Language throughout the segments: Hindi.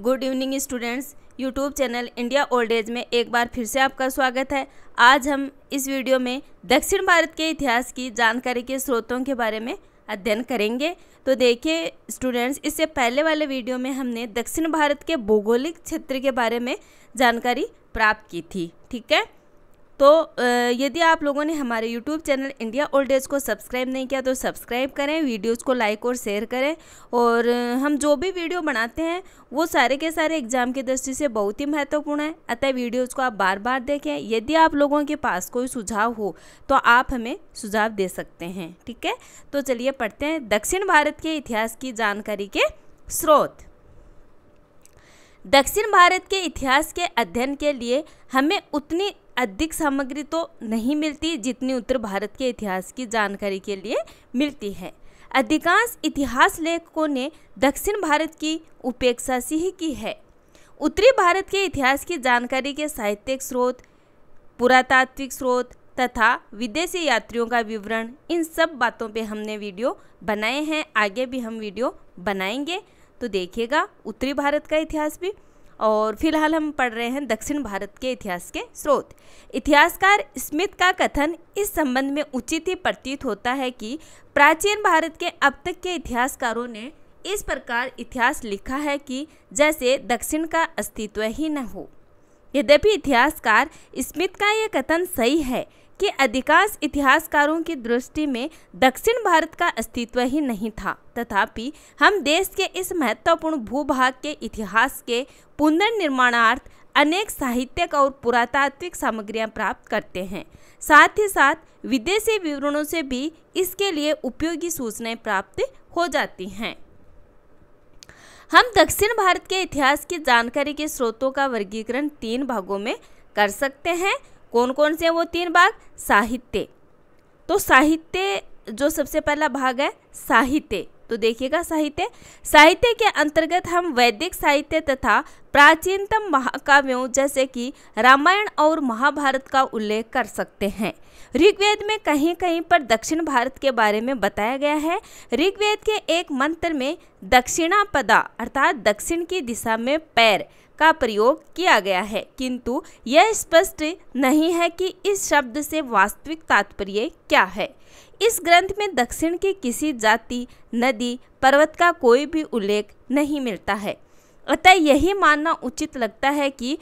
good evening students YouTube channel India old age में एक बार फिर से आपका स्वागत है आज हम इस वीडियो में दक्षिण भारत के इतिहास की जानकारी के स्रोतों के बारे में अध्ययन करेंगे तो देखिए स्टूडेंट्स इससे पहले वाले वीडियो में हमने दक्षिण भारत के भौगोलिक क्षेत्र के बारे में जानकारी प्राप्त की थी ठीक है तो यदि आप लोगों ने हमारे YouTube channel India old age को सब्सक्राइब नहीं किया तो सब्सक्राइब करें वीडियोज़ को लाइक और शेयर करें और हम जो भी वीडियो बनाते हैं वो सारे के सारे एग्जाम की दृष्टि से बहुत ही महत्वपूर्ण है अतः वीडियोज़ को आप बार बार देखें यदि आप लोगों के पास कोई सुझाव हो तो आप हमें सुझाव दे सकते हैं ठीक है तो चलिए पढ़ते हैं दक्षिण भारत के इतिहास की जानकारी के स्रोत दक्षिण भारत के इतिहास के अध्ययन के लिए हमें उतनी अधिक सामग्री तो नहीं मिलती जितनी उत्तर भारत के इतिहास की जानकारी के लिए मिलती है अधिकांश इतिहास लेखकों ने दक्षिण भारत की उपेक्षा से ही की है उत्तरी भारत के इतिहास की जानकारी के साहित्यिक स्रोत पुरातात्विक स्रोत तथा विदेशी यात्रियों का विवरण इन सब बातों पे हमने वीडियो बनाए हैं आगे भी हम वीडियो बनाएंगे तो देखिएगा उत्तरी भारत का इतिहास भी और फिलहाल हम पढ़ रहे हैं दक्षिण भारत के इतिहास के स्रोत इतिहासकार स्मिथ का कथन इस संबंध में उचित ही प्रतीत होता है कि प्राचीन भारत के अब तक के इतिहासकारों ने इस प्रकार इतिहास लिखा है कि जैसे दक्षिण का अस्तित्व ही न हो यद्यपि इतिहासकार स्मिथ का यह कथन सही है कि अधिकांश इतिहासकारों की दृष्टि में दक्षिण भारत का अस्तित्व ही नहीं था तथापि हम देश के इस महत्वपूर्ण भूभाग के इतिहास के पुनर्निर्माणार्थ अनेक साहित्यिक और पुरातात्विक सामग्रियां प्राप्त करते हैं साथ ही साथ विदेशी विवरणों से भी इसके लिए उपयोगी सूचनाएं प्राप्त हो जाती हैं हम दक्षिण भारत के इतिहास की जानकारी के स्रोतों का वर्गीकरण तीन भागों में कर सकते हैं कौन कौन से हैं वो तीन भाग साहित्य तो साहित्य जो सबसे पहला भाग है साहित्य तो देखिएगा साहित्य साहित्य के अंतर्गत हम वैदिक साहित्य तथा प्राचीनतम महाकाव्यों जैसे कि रामायण और महाभारत का उल्लेख कर सकते हैं ऋग्वेद में कहीं कहीं पर दक्षिण भारत के बारे में बताया गया है ऋग्वेद के एक मंत्र में दक्षिणा पदा अर्थात दक्षिण की दिशा में पैर का प्रयोग किया गया है किंतु यह स्पष्ट नहीं है कि इस शब्द से वास्तविक तात्पर्य क्या है इस ग्रंथ में दक्षिण की किसी जाति नदी पर्वत का कोई भी उल्लेख नहीं मिलता है अतः यही मानना उचित लगता है कि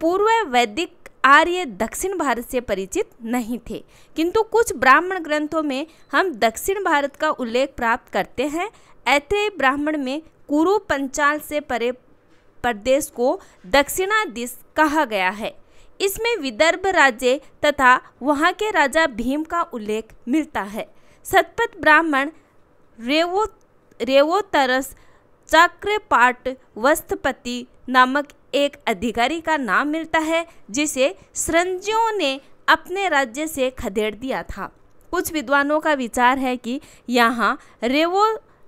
पूर्व वैदिक आर्य दक्षिण भारत से परिचित नहीं थे किंतु कुछ ब्राह्मण ग्रंथों में हम दक्षिण भारत का उल्लेख प्राप्त करते हैं ऐसे ब्राह्मण में कुरु पंचाल से परे प्रदेश को दक्षिणा दिश कहा गया है इसमें विदर्भ राज्य तथा वहाँ के राजा भीम का उल्लेख मिलता है सतपथ ब्राह्मण रेवो रेवोतरस चक्रपाट वस्तपति नामक एक अधिकारी का नाम मिलता है जिसे सृंजियों ने अपने राज्य से खदेड़ दिया था कुछ विद्वानों का विचार है कि यहाँ रेवो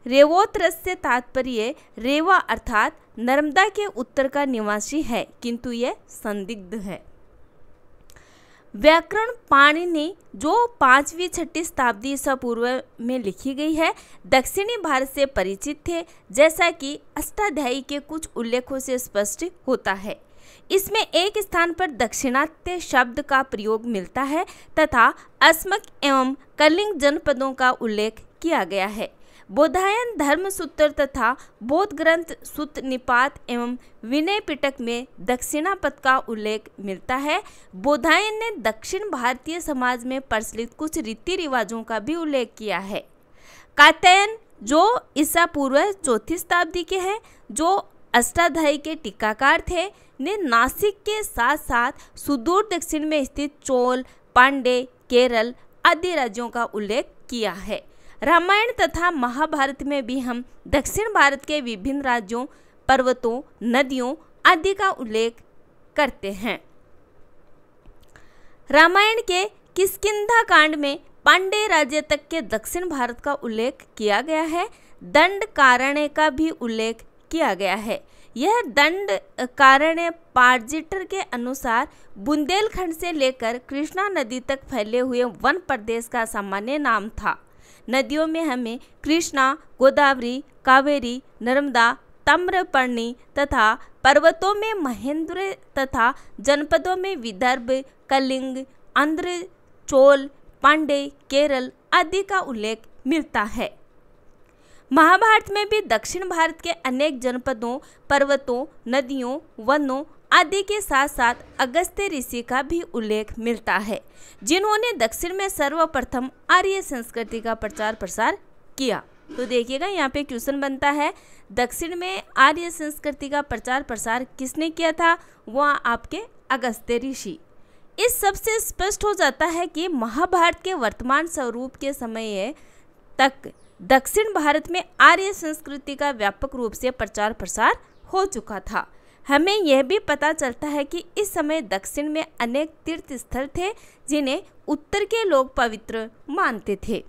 रेवोत रस से तात्पर्य रेवा अर्थात नर्मदा के उत्तर का निवासी है किंतु यह संदिग्ध है व्याकरण पाणिनि जो पांचवी छठी शताब्दी ईसा पूर्व में लिखी गई है दक्षिणी भारत से परिचित थे जैसा कि अष्टाध्यायी के कुछ उल्लेखों से स्पष्ट होता है इसमें एक स्थान पर दक्षिणात्य शब्द का प्रयोग मिलता है तथा अस्मक एवं कलिंग जनपदों का उल्लेख किया गया है बोधायन धर्म सूत्र तथा बोध ग्रंथ सुत निपात एवं विनय पिटक में दक्षिणा पद का उल्लेख मिलता है बोधायन ने दक्षिण भारतीय समाज में प्रचलित कुछ रीति रिवाजों का भी उल्लेख किया है कात्यायन जो ईसा पूर्व चौथी शताब्दी के हैं जो अष्टाध्यायी के टीकाकार थे ने नासिक के साथ साथ सुदूर दक्षिण में स्थित चोल पांडे केरल आदि राज्यों का उल्लेख किया है रामायण तथा महाभारत में भी हम दक्षिण भारत के विभिन्न राज्यों पर्वतों नदियों आदि का उल्लेख करते हैं रामायण के किसकिधा कांड में पांडे राज्य तक के दक्षिण भारत का उल्लेख किया गया है दंड कारण्य का भी उल्लेख किया गया है यह दंड कारण्य पार्जिटर के अनुसार बुंदेलखंड से लेकर कृष्णा नदी तक फैले हुए वन प्रदेश का सामान्य नाम था नदियों में हमें कृष्णा गोदावरी कावेरी नर्मदा तम्रपर्णी तथा पर्वतों में महेंद्र तथा जनपदों में विदर्भ कलिंग आंध्र चोल पांडे केरल आदि का उल्लेख मिलता है महाभारत में भी दक्षिण भारत के अनेक जनपदों पर्वतों नदियों वनों आदि के साथ साथ अगस्त्य ऋषि का भी उल्लेख मिलता है जिन्होंने दक्षिण में सर्वप्रथम आर्य संस्कृति का प्रचार प्रसार किया तो देखिएगा यहाँ पे क्वेश्चन बनता है दक्षिण में आर्य संस्कृति का प्रचार प्रसार किसने किया था वह आपके अगस्त्य ऋषि इस सबसे स्पष्ट हो जाता है कि महाभारत के वर्तमान स्वरूप के समय तक दक्षिण भारत में आर्य संस्कृति का व्यापक रूप से प्रचार प्रसार हो चुका था हमें यह भी पता चलता है कि इस समय दक्षिण में अनेक तीर्थ स्थल थे जिन्हें उत्तर के लोग पवित्र मानते थे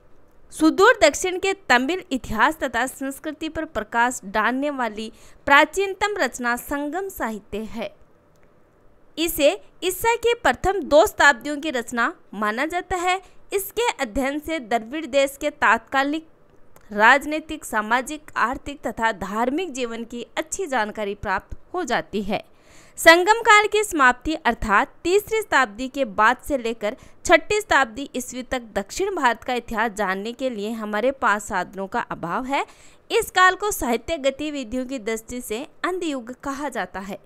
सुदूर दक्षिण के तमिल इतिहास तथा संस्कृति पर प्रकाश डालने वाली प्राचीनतम रचना संगम साहित्य है इसे ईसा के प्रथम दो शताब्दियों की रचना माना जाता है इसके अध्ययन से द्रविड़ देश के तात्कालिक राजनीतिक सामाजिक आर्थिक तथा धार्मिक जीवन की अच्छी जानकारी प्राप्त हो जाती है संगम काल की समाप्ति अर्थात तीसरी शताब्दी के बाद से लेकर छठी शताब्दी ईस्वी तक दक्षिण भारत का इतिहास जानने के लिए हमारे पास साधनों का अभाव है इस काल को साहित्य गतिविधियों की दृष्टि से अंधयुग कहा जाता है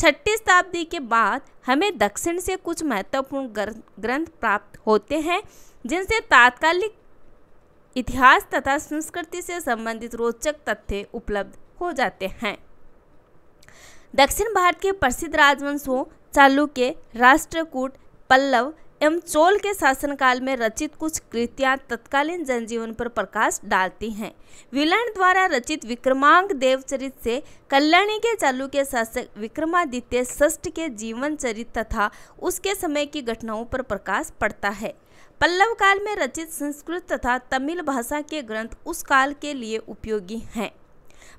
छठी शताब्दी के बाद हमें दक्षिण से कुछ महत्वपूर्ण ग्रंथ प्राप्त होते हैं जिनसे तात्कालिक इतिहास तथा संस्कृति से संबंधित रोचक तथ्य उपलब्ध हो जाते हैं दक्षिण भारत के प्रसिद्ध राजवंशों चालुक्य राष्ट्रकूट पल्लव एवं चोल के शासनकाल में रचित कुछ कृतियां तत्कालीन जनजीवन पर प्रकाश डालती हैं विलन द्वारा रचित विक्रमांक देवचरित से कल्याणी के चालू के शासक विक्रमादित्य ष्ठ के जीवन चरित तथा उसके समय की घटनाओं पर प्रकाश पड़ता है पल्लव काल में रचित संस्कृत तथा तमिल भाषा के ग्रंथ उस काल के लिए उपयोगी हैं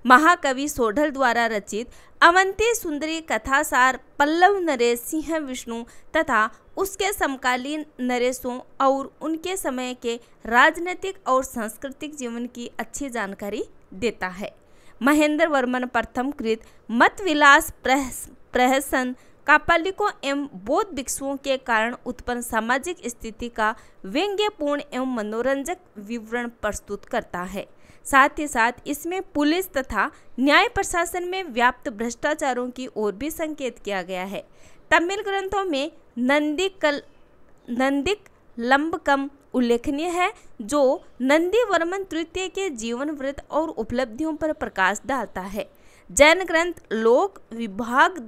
महाकवि सोढ़ल द्वारा रचित अवंती सुंदरी कथासार पल्लव नरेश सिंह विष्णु तथा उसके समकालीन नरेशों और उनके समय के राजनीतिक और सांस्कृतिक जीवन की अच्छी जानकारी देता है महेंद्र वर्मन प्रथम कृत मत मतविलास प्रहसन कापालिकों एवं बौद्ध भिक्षुओं के कारण उत्पन्न सामाजिक स्थिति का व्यंग्यपूर्ण एवं मनोरंजक विवरण प्रस्तुत करता है साथ ही साथ इसमें पुलिस तथा न्याय प्रशासन में व्याप्त भ्रष्टाचारों की ओर भी संकेत किया गया है तमिल ग्रंथों में नंदी कल नंदिक लंबकम उल्लेखनीय है जो नंदी वर्मन तृतीय के जीवन व्रत और उपलब्धियों पर प्रकाश डालता है जैन ग्रंथ लोक विभाग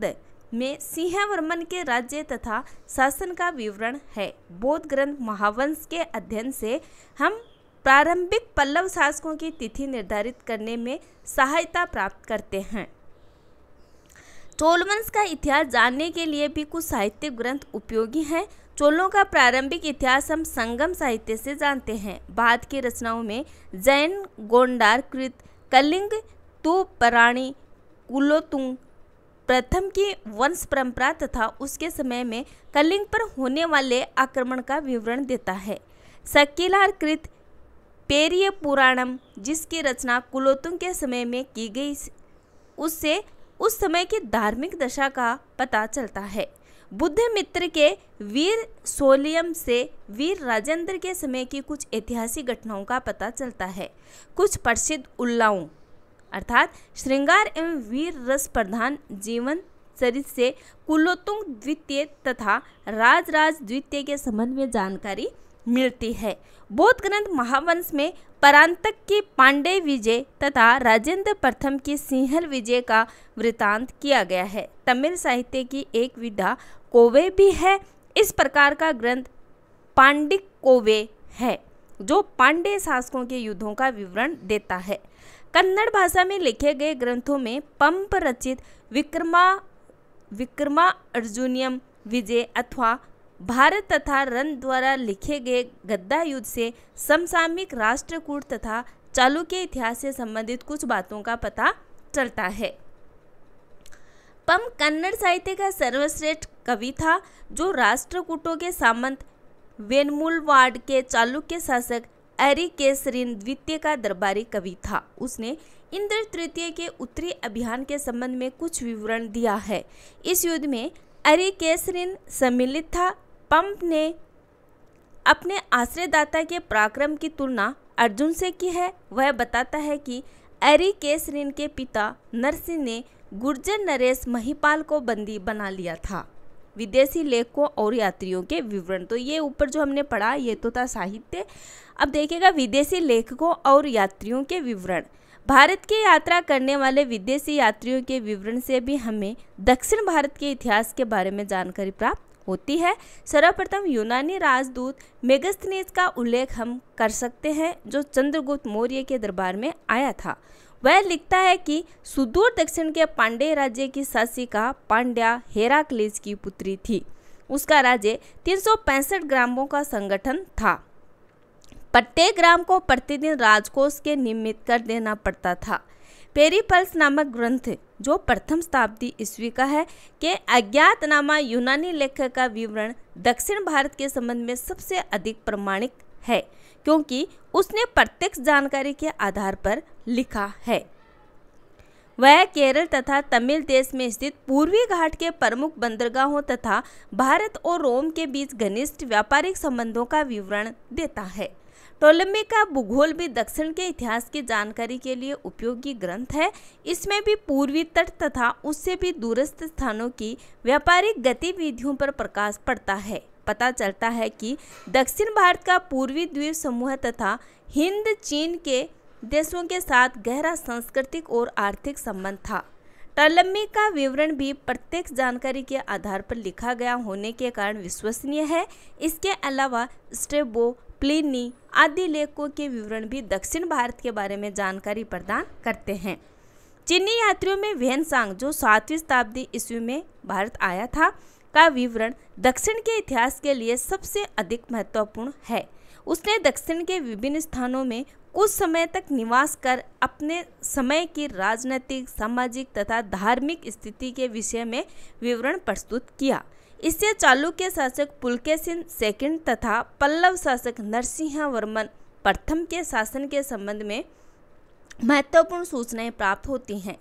में सिंहवर्मन के राज्य तथा शासन का विवरण है बौद्ध ग्रंथ महावंश के अध्ययन से हम प्रारंभिक पल्लव शासकों की तिथि निर्धारित करने में सहायता प्राप्त करते हैं चोलवंश का इतिहास जानने के लिए भी कुछ साहित्य ग्रंथ उपयोगी हैं चोलों का प्रारंभिक इतिहास हम संगम साहित्य से जानते हैं बाद की रचनाओं में जैन गोंडार कृत कलिंग तुपराणी कुलोतुंग प्रथम की वंश परंपरा तथा उसके समय में कलिंग पर होने वाले आक्रमण का विवरण देता है कृत पेरिय पुराणम जिसकी रचना कुलोतुंग के समय में की गई उससे उस समय की धार्मिक दशा का पता चलता है बुद्ध मित्र के वीर सोलियम से वीर राजेंद्र के समय की कुछ ऐतिहासिक घटनाओं का पता चलता है कुछ प्रसिद्ध उल्लाओं अर्थात श्रृंगार एवं वीर रस प्रधान जीवन चरित से कुलोतुंग द्वितीय तथा राजराज द्वितीय के संबंध में जानकारी मिलती है बौद्ध ग्रंथ महावंश में परांतक की पांडे विजय तथा राजेंद्र प्रथम की सिंहल विजय का वृतांत किया गया है तमिल साहित्य की एक विधा कोवे भी है इस प्रकार का ग्रंथ पांडिक कोवे है जो पांडे शासकों के युद्धों का विवरण देता है कन्नड़ भाषा में लिखे गए ग्रंथों में पंप रचित विक्रमा विक्रमा अर्जुनियम विजय अथवा भारत तथा रन द्वारा लिखे गए गद्दा युद्ध से समसामयिक राष्ट्रकूट तथा चालुक्य इतिहास से संबंधित कुछ बातों का पता चलता है पम कन्नड़ साहित्य का सर्वश्रेष्ठ कवि था जो राष्ट्रकूटों के सामंत वेनमुलवाड के चालुक्य शासक अरि केसरीन द्वितीय का दरबारी कवि था उसने इंद्र तृतीय के उत्तरी अभियान के संबंध में कुछ विवरण दिया है इस युद्ध में अरि केसरीन सम्मिलित था पंप ने अपने आश्रयदाता के पराक्रम की तुलना अर्जुन से की है वह बताता है कि अरि केसरीन के पिता नरसिंह ने गुर्जर नरेश महिपाल को बंदी बना लिया था विदेशी लेखकों और यात्रियों के विवरण तो ये ऊपर जो हमने पढ़ा ये तो था साहित्य अब देखिएगा विदेशी लेखकों और यात्रियों के विवरण भारत की यात्रा करने वाले विदेशी यात्रियों के विवरण से भी हमें दक्षिण भारत के इतिहास के बारे में जानकारी प्राप्त होती है सर्वप्रथम यूनानी राजदूत मेगस्थनीज का उल्लेख हम कर सकते हैं जो चंद्रगुप्त मौर्य के दरबार में आया था वह लिखता है कि सुदूर दक्षिण के पांडे राज्य की शासिका पांड्या हेराक्लेस की पुत्री थी उसका राज्य तीन ग्रामों का संगठन था प्रत्येक ग्राम को प्रतिदिन राजकोष के निमित्त कर देना पड़ता था पेरीपल्स नामक ग्रंथ जो प्रथम शताब्दी ईस्वी का है के अज्ञातनामा यूनानी लेखक का विवरण दक्षिण भारत के संबंध में सबसे अधिक प्रमाणिक है क्योंकि उसने प्रत्यक्ष जानकारी के आधार पर लिखा है वह केरल तथा तमिल देश में स्थित पूर्वी घाट के प्रमुख बंदरगाहों तथा भारत और रोम के बीच घनिष्ठ व्यापारिक संबंधों का विवरण देता है टोलम्बी का भूगोल भी दक्षिण के इतिहास की जानकारी के लिए उपयोगी ग्रंथ है इसमें भी पूर्वी तट तथा उससे भी दूरस्थ स्थानों की व्यापारिक गतिविधियों पर प्रकाश पड़ता है पता चलता है कि दक्षिण भारत का पूर्वी द्वीप समूह तथा हिंद चीन के देशों के साथ गहरा सांस्कृतिक और आर्थिक संबंध था टलम्बी का विवरण भी प्रत्यक्ष जानकारी के आधार पर लिखा गया होने के कारण विश्वसनीय है इसके अलावा स्टेबो प्लिनी आदि लेखों के विवरण भी दक्षिण भारत के बारे में जानकारी प्रदान करते हैं चीनी यात्रियों में सांग जो सातवीं शताब्दी ईस्वी में भारत आया था का विवरण दक्षिण के इतिहास के लिए सबसे अधिक महत्वपूर्ण है उसने दक्षिण के विभिन्न स्थानों में कुछ समय तक निवास कर अपने समय की राजनीतिक सामाजिक तथा धार्मिक स्थिति के विषय में विवरण प्रस्तुत किया इससे चालुक्य शासक पुलकेसिन सेकंड तथा पल्लव शासक नरसिंह वर्मन प्रथम के शासन के संबंध में महत्वपूर्ण सूचनाएं प्राप्त होती हैं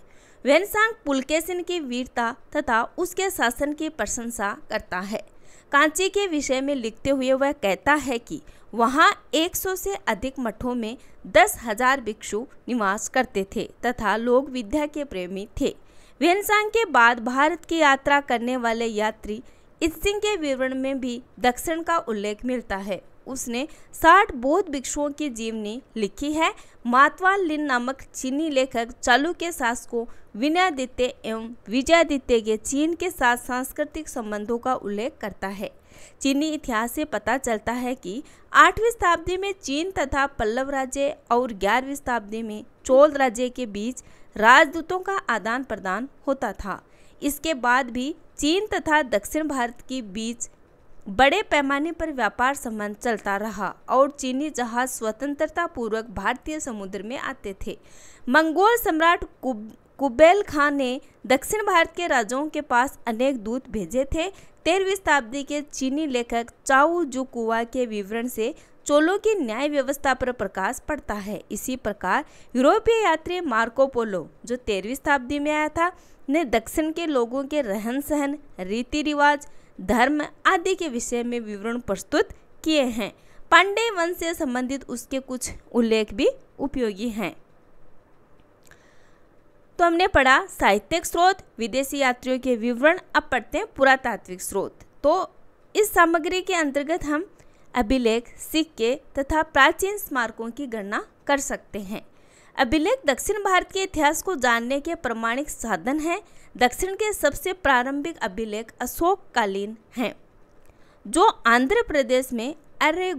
वेनसांग पुलकेसिन की वीरता तथा उसके शासन की प्रशंसा करता है कांची के विषय में लिखते हुए वह कहता है कि वहाँ 100 से अधिक मठों में दस हजार भिक्षु निवास करते थे तथा लोग विद्या के प्रेमी थे वेनसांग के बाद भारत की यात्रा करने वाले यात्री इस सिंह के विवरण में भी दक्षिण का उल्लेख मिलता है उसने साठ बौद्ध भिक्षुओं की जीवनी लिखी है मातवाल लिन नामक चीनी लेखक चालू चालुक्य शासकों विनयादित्य एवं विजयादित्य के चीन के साथ सांस्कृतिक संबंधों का उल्लेख करता है चीनी इतिहास से पता चलता है कि आठवीं शताब्दी में चीन तथा पल्लव राज्य और ग्यारहवीं शताब्दी में चोल राज्य के बीच राजदूतों का आदान प्रदान होता था इसके बाद भी चीन तथा दक्षिण भारत के बीच बड़े पैमाने पर व्यापार संबंध चलता रहा और चीनी जहाज स्वतंत्रता पूर्वक भारतीय समुद्र में आते थे मंगोल सम्राट कुब कुबेल खान ने दक्षिण भारत के राजाओं के पास अनेक दूत भेजे थे तेरहवीं शताब्दी के चीनी लेखक चाऊ जुकुआ के विवरण से चोलों की न्याय व्यवस्था पर प्रकाश पड़ता है इसी प्रकार यूरोपीय यात्री मार्को पोलो जो तेरहवीं शताब्दी में आया था ने दक्षिण के लोगों के रहन सहन रीति रिवाज धर्म आदि के विषय में विवरण प्रस्तुत किए हैं पांडे वंश से संबंधित उसके कुछ उल्लेख भी उपयोगी हैं तो हमने पढ़ा साहित्यिक स्रोत विदेशी यात्रियों के विवरण अब पढ़ते हैं पुरातात्विक स्रोत तो इस सामग्री के अंतर्गत हम अभिलेख सिक्के तथा प्राचीन स्मारकों की गणना कर सकते हैं अभिलेख दक्षिण भारत के इतिहास को जानने के प्रमाणिक साधन हैं दक्षिण के सबसे प्रारंभिक अभिलेख अशोककालीन हैं जो आंध्र प्रदेश में मास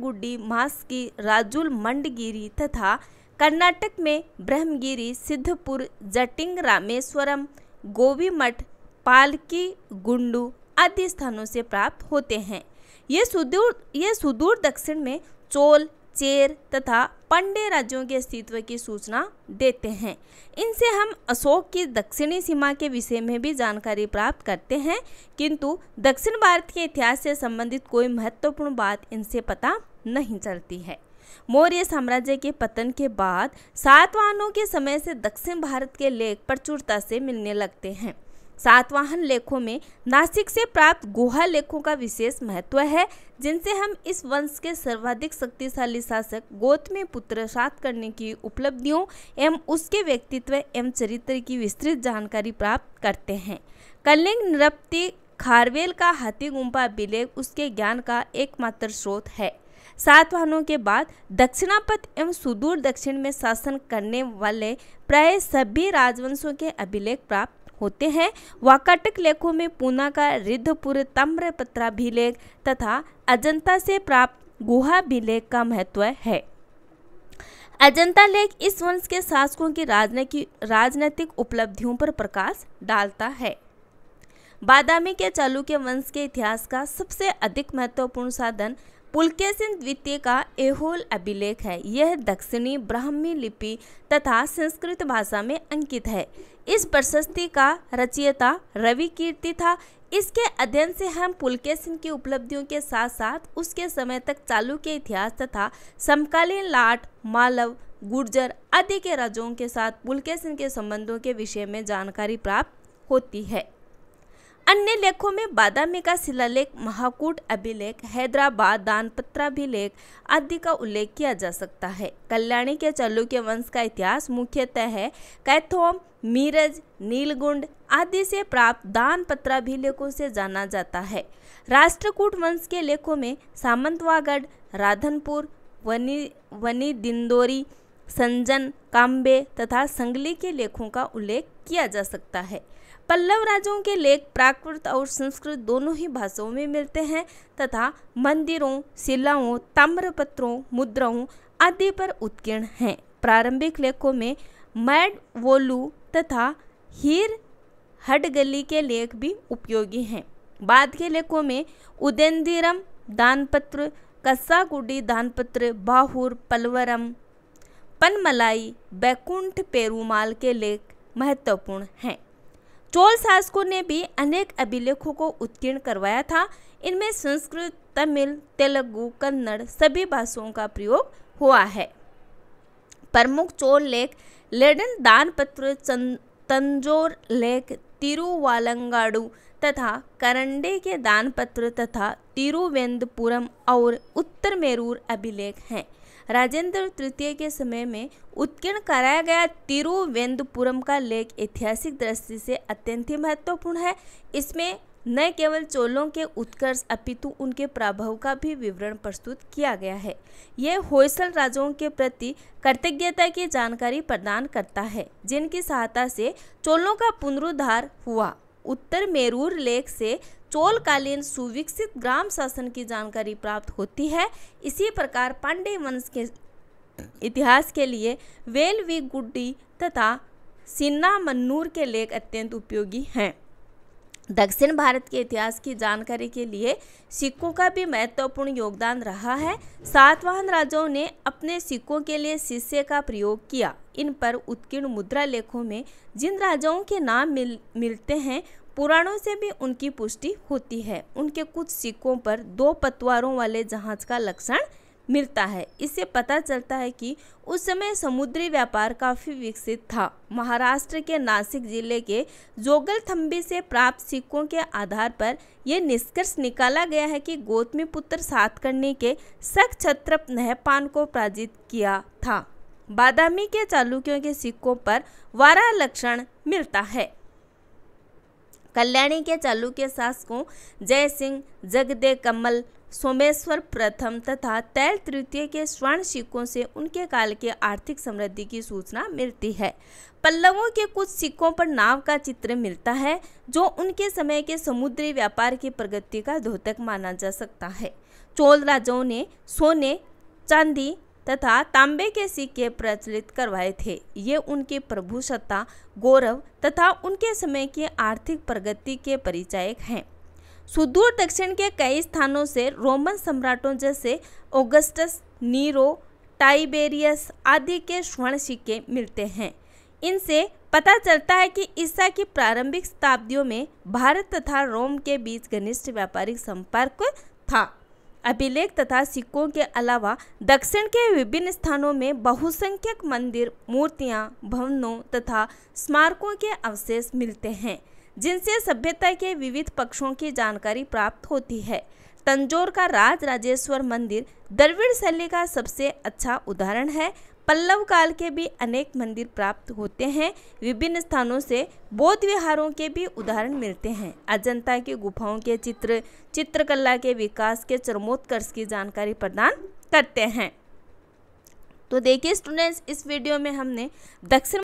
मास्की राजुल मंडगिरी तथा कर्नाटक में ब्रह्मगिरी सिद्धपुर जटिंग रामेश्वरम गोवीमठ पालकी गुंडू आदि स्थानों से प्राप्त होते हैं ये सुदूर ये सुदूर दक्षिण में चोल चेर तथा पंडे राज्यों के अस्तित्व की सूचना देते हैं इनसे हम अशोक की दक्षिणी सीमा के विषय में भी जानकारी प्राप्त करते हैं किंतु दक्षिण भारत के इतिहास से संबंधित कोई महत्वपूर्ण बात इनसे पता नहीं चलती है मौर्य साम्राज्य के पतन के बाद सातवाहनों के समय से दक्षिण भारत के लेख प्रचुरता से मिलने लगते हैं सातवाहन लेखों में नासिक से प्राप्त गुहा लेखों का विशेष महत्व है जिनसे हम इस वंश के सर्वाधिक शक्तिशाली शासक गोत में पुत्र सात करने की उपलब्धियों एवं उसके व्यक्तित्व एवं चरित्र की विस्तृत जानकारी प्राप्त करते हैं कलिंग नृप्ति खारवेल का हाथी गुम्पा अभिलेख उसके ज्ञान का एकमात्र स्रोत है सातवाहनों के बाद दक्षिणापथ एवं सुदूर दक्षिण में शासन करने वाले प्राय सभी राजवंशों के अभिलेख प्राप्त होते हैं वाकाटक लेखों में पूना का रिद्धपुर ताम्रपत्रा भिलेख तथा अजंता से प्राप्त गुहा अभिलेख का महत्व है अजंता लेख इस वंश के शासकों की राजनीति राजनीतिक उपलब्धियों पर प्रकाश डालता है बादामी के चालुक्य वंश के इतिहास का सबसे अधिक महत्वपूर्ण साधन पुलकेसिन द्वितीय का एहोल अभिलेख है यह दक्षिणी ब्राह्मी लिपि तथा संस्कृत भाषा में अंकित है इस प्रशस्ति का रचयिता रवि कीर्ति था इसके अध्ययन से हम पुलकेसिन की उपलब्धियों के साथ साथ उसके समय तक चालू के इतिहास तथा समकालीन लाट मालव गुर्जर आदि के राज्यों के साथ पुलकेसिन के संबंधों के विषय में जानकारी प्राप्त होती है अन्य लेखों में बादामी का शिलालेख महाकूट अभिलेख हैदराबाद दानपत्राभिलेख आदि का उल्लेख किया जा सकता है कल्याणी के चालुक्य वंश का इतिहास मुख्यतः है कैथोम मीरज नीलगुंड आदि से प्राप्त दान पत्राभिलेखों से जाना जाता है राष्ट्रकूट वंश के लेखों में सामंतवागढ़ राधनपुर वनी वनी दिंदोरी संजन काम्बे तथा संगली के लेखों का उल्लेख किया जा सकता है पल्लव राजाओं के लेख प्राकृत और संस्कृत दोनों ही भाषाओं में मिलते हैं तथा मंदिरों शिलाओं ताम्रपत्रों मुद्राओं आदि पर उत्कीर्ण हैं प्रारंभिक लेखों में मैड वोलू तथा हीर हडगली के लेख भी उपयोगी हैं बाद के लेखों में उदेंदिरम दानपत्र कस्सागुडी दानपत्र बाहुर पलवरम पनमलाई बैकुंठ पेरूमाल के लेख महत्वपूर्ण हैं चोल शासकों ने भी अनेक अभिलेखों को उत्कीर्ण करवाया था इनमें संस्कृत तमिल तेलुगु कन्नड़ सभी भाषाओं का प्रयोग हुआ है प्रमुख चोल लेख लेडन दान पत्र तंजोर लेख तिरुवालंगाडु तथा करंडे के दान पत्र तथा तिरुवेंदपुरम और उत्तर मेरूर अभिलेख हैं राजेंद्र तृतीय के समय में उत्कीर्ण कराया गया तिरुवेंदपुरम का लेख ऐतिहासिक दृष्टि से अत्यंत ही महत्वपूर्ण है इसमें न केवल चोलों के उत्कर्ष अपितु उनके प्रभाव का भी विवरण प्रस्तुत किया गया है यह होयसल राजाओं के प्रति कृतज्ञता की जानकारी प्रदान करता है जिनकी सहायता से चोलों का पुनरुद्धार हुआ उत्तर मेरूर लेख से चोलकालीन सुविकसित ग्राम शासन की जानकारी प्राप्त होती है इसी प्रकार पांडे वंश के इतिहास के लिए वेलवी गुड्डी तथा सिन्ना मन्नूर के लेख अत्यंत उपयोगी हैं दक्षिण भारत के इतिहास की जानकारी के लिए सिक्कों का भी महत्वपूर्ण योगदान रहा है सातवाहन राजाओं ने अपने सिक्कों के लिए शिष्य का प्रयोग किया इन पर उत्कीर्ण मुद्रा लेखों में जिन राजाओं के नाम मिल मिलते हैं पुराणों से भी उनकी पुष्टि होती है उनके कुछ सिक्कों पर दो पतवारों वाले जहाज का लक्षण मिलता है इससे पता चलता है कि उस समय समुद्री व्यापार काफ़ी विकसित था महाराष्ट्र के नासिक जिले के जोगलथम्बी से प्राप्त सिक्कों के आधार पर यह निष्कर्ष निकाला गया है कि गौतमी पुत्र सात करने के सख छत्रप नहपान को पराजित किया था बादामी के चालुक्यों के सिक्कों पर वारा लक्षण मिलता है कल्याणी के चालुक्य शासकों जय सिंह जगदे कमल सोमेश्वर प्रथम तथा तैल तृतीय के स्वर्ण सिक्कों से उनके काल के आर्थिक समृद्धि की सूचना मिलती है पल्लवों के कुछ सिक्कों पर नाव का चित्र मिलता है जो उनके समय के समुद्री व्यापार की प्रगति का द्योतक माना जा सकता है चोल राजाओं ने सोने चांदी तथा तांबे के सिक्के प्रचलित करवाए थे ये उनकी प्रभुसत्ता गौरव तथा उनके समय की आर्थिक प्रगति के परिचायक हैं सुदूर दक्षिण के कई स्थानों से रोमन सम्राटों जैसे ओगस्टस नीरो टाइबेरियस आदि के स्वर्ण सिक्के मिलते हैं इनसे पता चलता है कि ईसा की प्रारंभिक शताब्दियों में भारत तथा रोम के बीच घनिष्ठ व्यापारिक संपर्क था अभिलेख तथा सिक्कों के अलावा दक्षिण के विभिन्न स्थानों में बहुसंख्यक मंदिर मूर्तियां, भवनों तथा स्मारकों के अवशेष मिलते हैं जिनसे सभ्यता के विविध पक्षों की जानकारी प्राप्त होती है तंजोर का राज राजेश्वर मंदिर द्रविड़ शैली का सबसे अच्छा उदाहरण है पल्लव काल के भी अनेक मंदिर प्राप्त होते हैं विभिन्न स्थानों से बौद्ध विहारों के भी उदाहरण मिलते हैं अजंता की गुफाओं के चित्र चित्रकला के विकास के चरमोत्कर्ष की जानकारी प्रदान करते हैं तो देखिए स्टूडेंट्स इस वीडियो में हमने दक्षिण